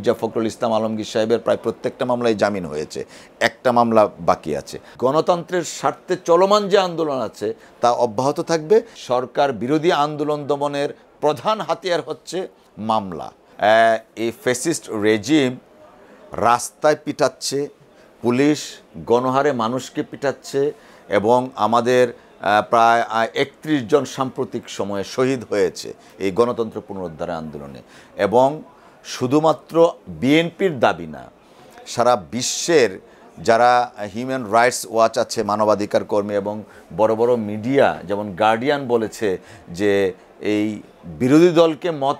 মির্জা ফখরুল ইসলাম আলমগীর সাহেবের প্রায় প্রত্যেকটা মামলায় জামিন হয়েছে একটা মামলা বাকি আছে গণতন্ত্রের স্বার্থে চলমান যে আন্দোলন আছে তা অব্যাহত থাকবে সরকার বিরোধী আন্দোলন দমনের প্রধান হাতিয়ার হচ্ছে মামলা এই ফেসিস্ট রেজিম রাস্তায় পিটাচ্ছে পুলিশ গণহারে মানুষকে পিটাচ্ছে এবং আমাদের প্রায় একত্রিশ জন সাম্প্রতিক সময়ে শহীদ হয়েছে এই গণতন্ত্র পুনরুদ্ধার আন্দোলনে এবং শুধুমাত্র বিএনপির দাবি না সারা বিশ্বের যারা হিউম্যান রাইটস ওয়াচ আছে মানবাধিকার কর্মী এবং বড় বড় মিডিয়া যেমন গার্ডিয়ান বলেছে যে এই বিরোধী দলকে মত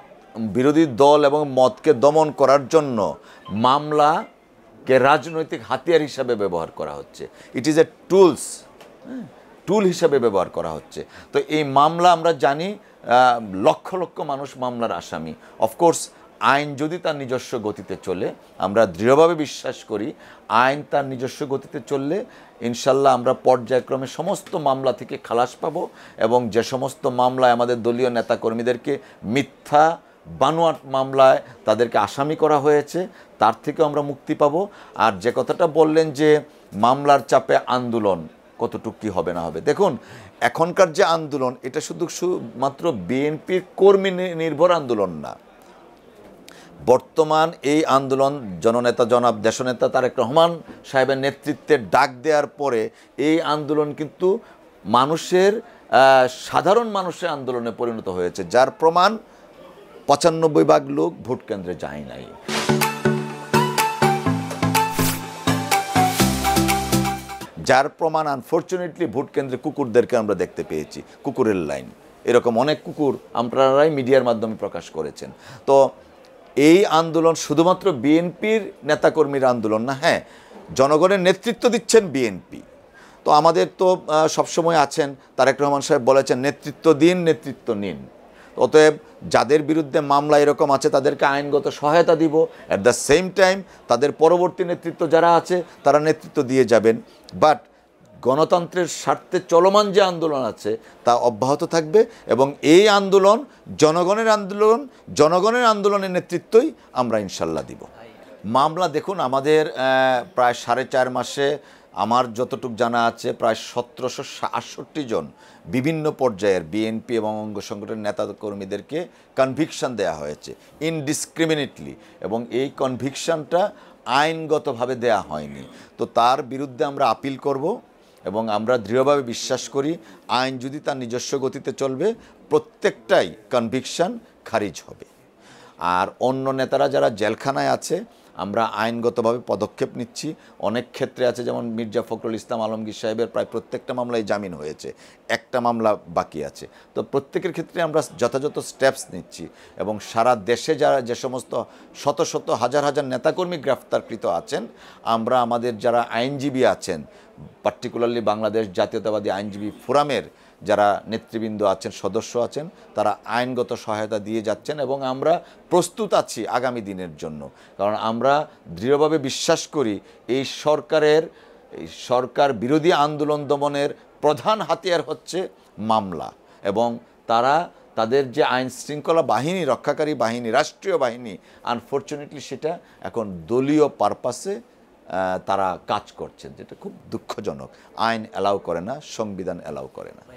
বিরোধী দল এবং মতকে দমন করার জন্য মামলা কে রাজনৈতিক হাতিয়ার হিসাবে ব্যবহার করা হচ্ছে ইট ইজ এ টুলস টুল হিসাবে ব্যবহার করা হচ্ছে তো এই মামলা আমরা জানি লক্ষ লক্ষ মানুষ মামলার আসামি অফকোর্স আইন যদি তার নিজস্ব গতিতে চলে আমরা দৃঢ়ভাবে বিশ্বাস করি আইন তার নিজস্ব গতিতে চললে ইনশাল্লাহ আমরা পর্যায়ক্রমে সমস্ত মামলা থেকে খালাস পাব এবং যে সমস্ত মামলায় আমাদের দলীয় নেতাকর্মীদেরকে মিথ্যা বানোয়ার মামলায় তাদেরকে আসামি করা হয়েছে তার থেকেও আমরা মুক্তি পাব আর যে কথাটা বললেন যে মামলার চাপে আন্দোলন কতটুক কী হবে না হবে দেখুন এখনকার যে আন্দোলন এটা শুধু শুধুমাত্র বিএনপির কর্মী নির্ভর আন্দোলন না বর্তমান এই আন্দোলন জননেতা জনাব দেশনেতা তারেক রহমান সাহেবের নেতৃত্বে ডাক দেওয়ার পরে এই আন্দোলন কিন্তু মানুষের সাধারণ মানুষের আন্দোলনে পরিণত হয়েছে যার প্রমাণ পঁচানব্বই ভাগ লোক ভোট কেন্দ্রে যায় নাই যার প্রমাণ আনফর্চুনেটলি ভোট কেন্দ্রে কুকুরদেরকে আমরা দেখতে পেয়েছি কুকুরের লাইন এরকম অনেক কুকুর আপনারাই মিডিয়ার মাধ্যমে প্রকাশ করেছেন তো এই আন্দোলন শুধুমাত্র বিএনপির নেতাকর্মীর আন্দোলন না হ্যাঁ জনগণের নেতৃত্ব দিচ্ছেন বিএনপি তো আমাদের তো সবসময় আছেন তারেক রহমান সাহেব বলেছেন নেতৃত্ব দিন নেতৃত্ব নিন অতএব যাদের বিরুদ্ধে মামলা এরকম আছে তাদেরকে আইনগত সহায়তা দিব অ্যাট দ্য সেম টাইম তাদের পরবর্তী নেতৃত্ব যারা আছে তারা নেতৃত্ব দিয়ে যাবেন বাট গণতন্ত্রের স্বার্থে চলমান যে আন্দোলন আছে তা অব্যাহত থাকবে এবং এই আন্দোলন জনগণের আন্দোলন জনগণের আন্দোলনের নেতৃত্বই আমরা ইনশাল্লাহ দিব মামলা দেখুন আমাদের প্রায় সাড়ে চার মাসে আমার যতটুক জানা আছে প্রায় সতেরোশো আটষট্টি জন বিভিন্ন পর্যায়ের বিএনপি এবং অঙ্গ সংগঠনের নেতা কর্মীদেরকে কনভিকশান দেয়া হয়েছে ইনডিসক্রিমিনেটলি এবং এই কনভিকশানটা আইনগতভাবে দেয়া হয়নি তো তার বিরুদ্ধে আমরা আপিল করব এবং আমরা দৃঢ়ভাবে বিশ্বাস করি আইন যদি তার নিজস্ব গতিতে চলবে প্রত্যেকটাই কনভিকশন খারিজ হবে আর অন্য নেতারা যারা জেলখানায় আছে আমরা আইনগতভাবে পদক্ষেপ নিচ্ছি অনেক ক্ষেত্রে আছে যেমন মির্জা ফখরুল ইসলাম আলমগীর সাহেবের প্রায় প্রত্যেকটা মামলায় জামিন হয়েছে একটা মামলা বাকি আছে তো প্রত্যেকের ক্ষেত্রে আমরা যথাযথ স্টেপস নিচ্ছি এবং সারা দেশে যারা যে সমস্ত শত শত হাজার হাজার নেতাকর্মী গ্রেফতারকৃত আছেন আমরা আমাদের যারা আইনজীবী আছেন পার্টিকুলারলি বাংলাদেশ জাতীয়তাবাদী আইনজীবী ফোরামের যারা নেতৃবৃন্দ আছেন সদস্য আছেন তারা আইনগত সহায়তা দিয়ে যাচ্ছেন এবং আমরা প্রস্তুত আছি আগামী দিনের জন্য কারণ আমরা দৃঢ়ভাবে বিশ্বাস করি এই সরকারের এই সরকার বিরোধী আন্দোলন দমনের প্রধান হাতিয়ার হচ্ছে মামলা এবং তারা তাদের যে আইন শৃঙ্খলা বাহিনী রক্ষাকারী বাহিনী রাষ্ট্রীয় বাহিনী আনফর্চুনেটলি সেটা এখন দলীয় পারপাসে তারা কাজ করছেন যেটা খুব দুঃখজনক আইন অ্যালাউ করে না সংবিধান অ্যালাউ করে না